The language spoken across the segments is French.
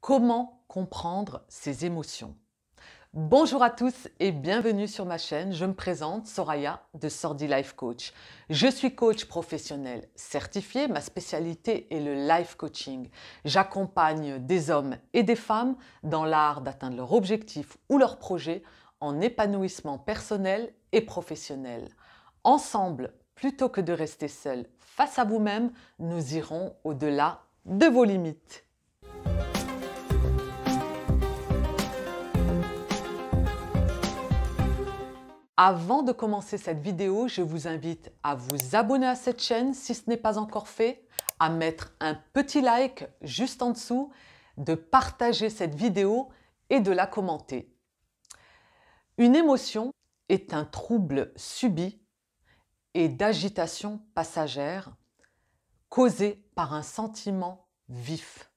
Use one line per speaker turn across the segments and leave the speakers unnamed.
Comment comprendre ses émotions Bonjour à tous et bienvenue sur ma chaîne. Je me présente Soraya de Sordi Life Coach. Je suis coach professionnel certifié. Ma spécialité est le life coaching. J'accompagne des hommes et des femmes dans l'art d'atteindre leurs objectifs ou leurs projets en épanouissement personnel et professionnel. Ensemble, plutôt que de rester seul face à vous-même, nous irons au-delà de vos limites. Avant de commencer cette vidéo, je vous invite à vous abonner à cette chaîne si ce n'est pas encore fait, à mettre un petit like juste en dessous, de partager cette vidéo et de la commenter. Une émotion est un trouble subi et d'agitation passagère causé par un sentiment vif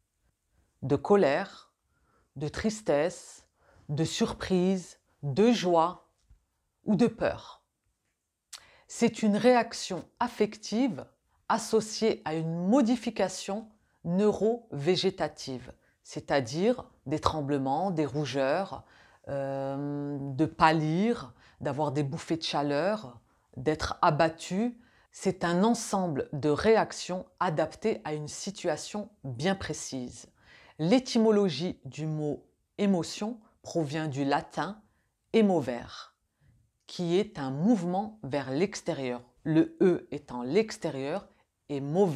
de colère, de tristesse, de surprise, de joie, ou de peur. C'est une réaction affective associée à une modification neurovégétative, c'est-à-dire des tremblements, des rougeurs, euh, de pâlir, d'avoir des bouffées de chaleur, d'être abattu. C'est un ensemble de réactions adaptées à une situation bien précise. L'étymologie du mot émotion provient du latin émovert, qui est un mouvement vers l'extérieur. Le E étant l'extérieur et mot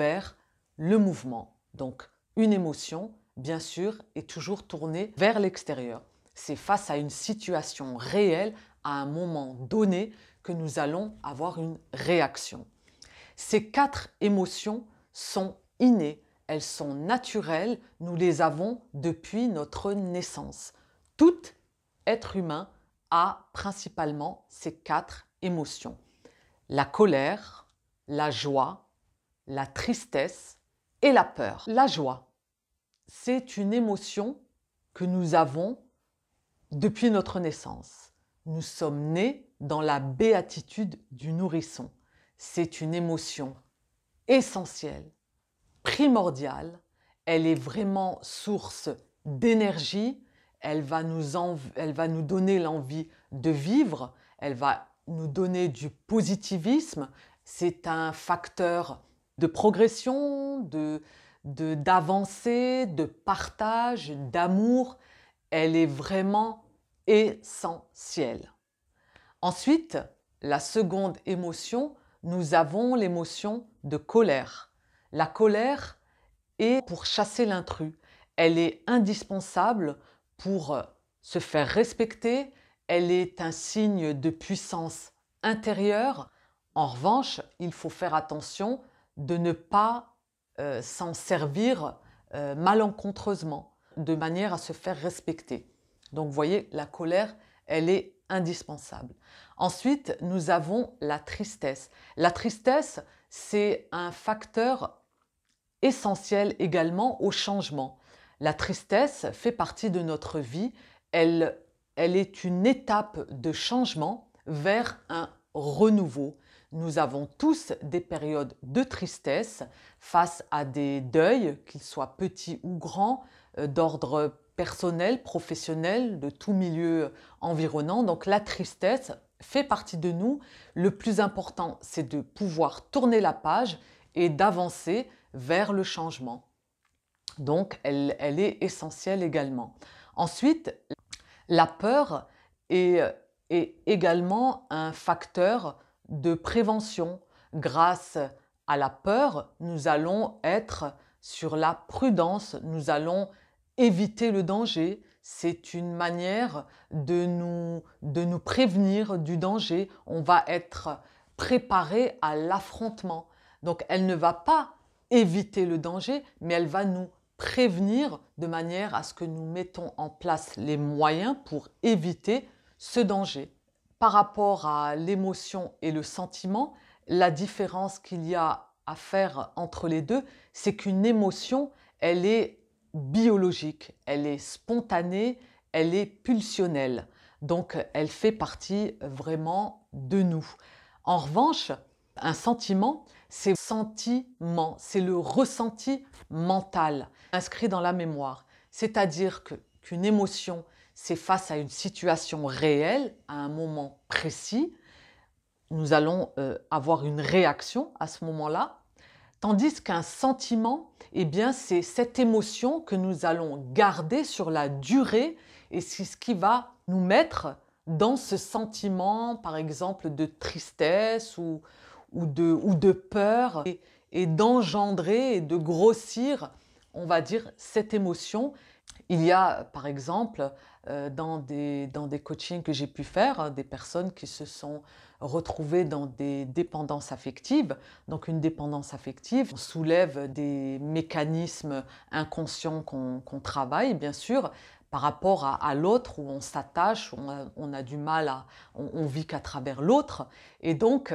le mouvement. Donc une émotion, bien sûr, est toujours tournée vers l'extérieur. C'est face à une situation réelle, à un moment donné, que nous allons avoir une réaction. Ces quatre émotions sont innées, elles sont naturelles, nous les avons depuis notre naissance. Tout être humain principalement ces quatre émotions. La colère, la joie, la tristesse et la peur. La joie, c'est une émotion que nous avons depuis notre naissance. Nous sommes nés dans la béatitude du nourrisson. C'est une émotion essentielle, primordiale. Elle est vraiment source d'énergie, elle va nous, donner l'envie de vivre, elle va nous donner du positivisme, c'est un facteur de progression, de d'avancée, de partage, d'amour, elle est vraiment essentielle. Ensuite, la seconde émotion, nous avons l'émotion de colère. La colère est pour chasser l'intrus. Elle est indispensable pour euh, se faire respecter, elle est un signe de puissance intérieure. En revanche, il faut faire attention de ne pas euh, s'en servir euh, malencontreusement, de manière à se faire respecter. Donc vous voyez, la colère, elle est indispensable. Ensuite, nous avons la tristesse. La tristesse, c'est un facteur essentiel également au changement. La tristesse fait partie de notre vie, elle, est une étape de changement vers un renouveau. Nous avons tous des périodes de tristesse face à des deuils, qu'ils soient petits ou grands, euh, d'ordre personnel, professionnel, de tout milieu environnant. Donc la tristesse fait partie de nous. Le plus important, c'est de pouvoir tourner la page et d'avancer vers le changement. Donc, elle, est essentielle également. Ensuite, la peur est, également un facteur de prévention. Grâce à la peur, nous allons être sur la prudence, nous allons éviter le danger. C'est une manière de nous, de nous prévenir du danger. On va être préparé à l'affrontement. Donc elle ne va pas éviter le danger, mais elle va nous prévenir de manière à ce que nous mettons en place les moyens pour éviter ce danger. Par rapport à l'émotion et le sentiment, la différence qu'il y a à faire entre les deux, c'est qu'une émotion, elle est biologique, elle est spontanée, elle est pulsionnelle. Donc elle fait partie vraiment de nous. En revanche, un sentiment, c'est sentiment, c'est le ressenti mental inscrit dans la mémoire. C'est-à-dire qu'une émotion, c'est face à une situation réelle, à un moment précis. Nous allons euh, avoir une réaction à ce moment-là, tandis qu'un sentiment, eh bien, c'est cette émotion que nous allons garder sur la durée et c'est ce qui va nous mettre dans ce sentiment, par exemple, de tristesse ou, ou de, ou de peur et, d'engendrer et de grossir, on va dire, cette émotion. Il y a, par exemple, euh, dans, des, dans des coachings que j'ai pu faire, hein, des personnes qui se sont retrouvées dans des dépendances affectives. Donc une dépendance affective on soulève des mécanismes inconscients qu'on travaille, bien sûr, par rapport à, l'autre, où on s'attache, on, on, a du mal à... on, on vit qu'à travers l'autre. Et donc,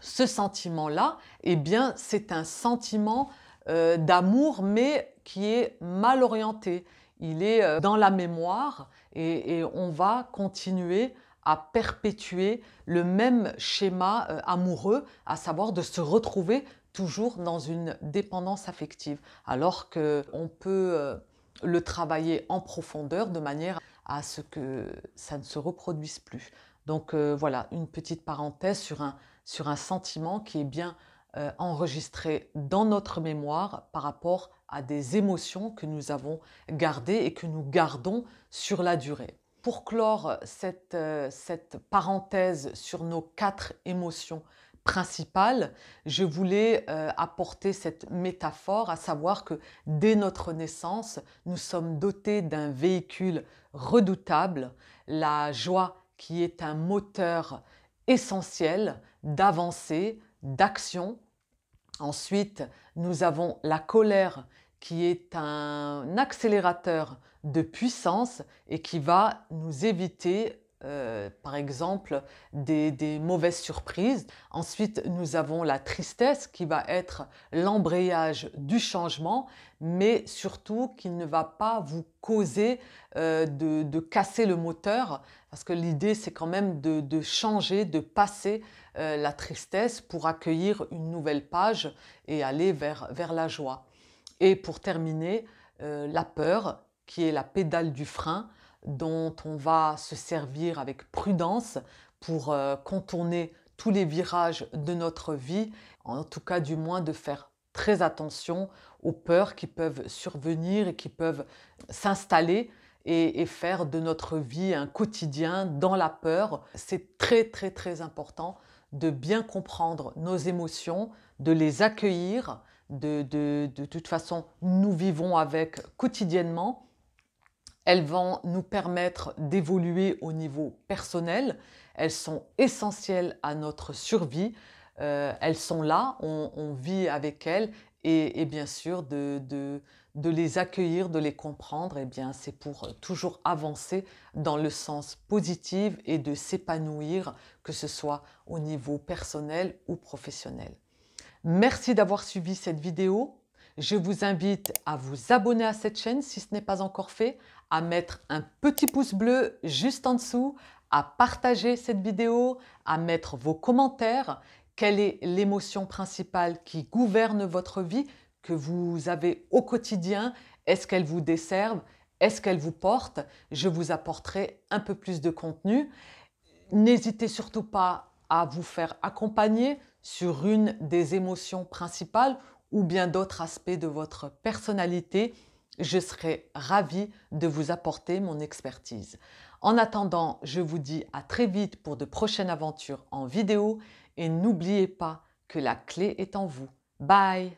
ce sentiment-là, eh bien, c'est un sentiment euh, d'amour, mais qui est mal orienté. Il est euh, dans la mémoire et, on va continuer à perpétuer le même schéma euh, amoureux, à savoir de se retrouver toujours dans une dépendance affective, alors que on peut le travailler en profondeur de manière à ce que ça ne se reproduise plus. Donc voilà, une petite parenthèse sur un, sur un sentiment qui est bien euh, enregistré dans notre mémoire par rapport à des émotions que nous avons gardées et que nous gardons sur la durée. Pour clore cette, euh, parenthèse sur nos quatre émotions principales je voulais euh, apporter cette métaphore, à savoir que dès notre naissance, nous sommes dotés d'un véhicule redoutable, la joie qui est un moteur essentiel d'avancer d'action. Ensuite, nous avons la colère qui est un accélérateur de puissance et qui va nous éviter euh, par exemple, des, mauvaises surprises. Ensuite, nous avons la tristesse qui va être l'embrayage du changement, mais surtout qui ne va pas vous causer euh, de, casser le moteur, parce que l'idée, c'est quand même de, changer, de passer euh, la tristesse pour accueillir une nouvelle page et aller vers la joie. Et pour terminer, la peur, qui est la pédale du frein, dont on va se servir avec prudence pour euh, contourner tous les virages de notre vie, en tout cas du moins de faire très attention aux peurs qui peuvent survenir et qui peuvent s'installer et, faire de notre vie un quotidien dans la peur. C'est très très très important de bien comprendre nos émotions, de les accueillir. de toute façon, nous vivons avec quotidiennement elles vont nous permettre d'évoluer au niveau personnel. Elles sont essentielles à notre survie. Euh, elles sont là, on, vit avec elles et, bien sûr de, les accueillir, de les comprendre, eh bien c'est pour toujours avancer dans le sens positif et de s'épanouir, que ce soit au niveau personnel ou professionnel. Merci d'avoir suivi cette vidéo. Je vous invite à vous abonner à cette chaîne si ce n'est pas encore fait, à mettre un petit pouce bleu juste en dessous, à partager cette vidéo, à mettre vos commentaires. Quelle est l'émotion principale qui gouverne votre vie, que vous avez au quotidien Est-ce qu'elle vous desserve Est-ce qu'elle vous porte Je vous apporterai un peu plus de contenu. N'hésitez surtout pas à vous faire accompagner sur une des émotions principales ou bien d'autres aspects de votre personnalité je serai ravie de vous apporter mon expertise. En attendant, je vous dis à très vite pour de prochaines aventures en vidéo et n'oubliez pas que la clé est en vous. Bye